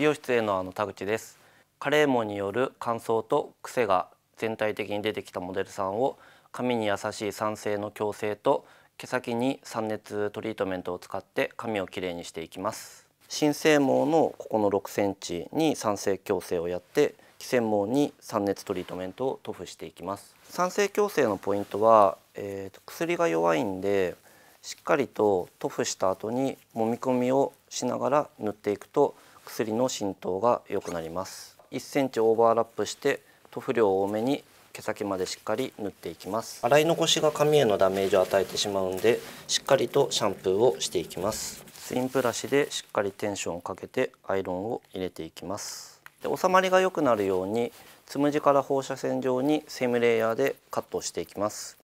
美容室へのあの田口ですカレーモによる乾燥と癖が全体的に出てきたモデルさんを髪に優しい酸性の矯正と毛先に酸熱トリートメントを使って髪をきれいにしていきます新生毛のここの6センチに酸性矯正をやって気繊毛に酸熱トリートメントを塗布していきます酸性矯正のポイントは、えー、と薬が弱いんでしっかりと塗布した後に揉み込みをしながら塗っていくと薬の浸透が良くなります 1cm オーバーラップして塗布量多めに毛先までしっかり塗っていきます洗い残しが髪へのダメージを与えてしまうんでしっかりとシャンプーをしていきますツインブラシでしっかりテンションをかけてアイロンを入れていきますで収まりが良くなるようにつむじから放射線状にセムレイヤーでカットしていきます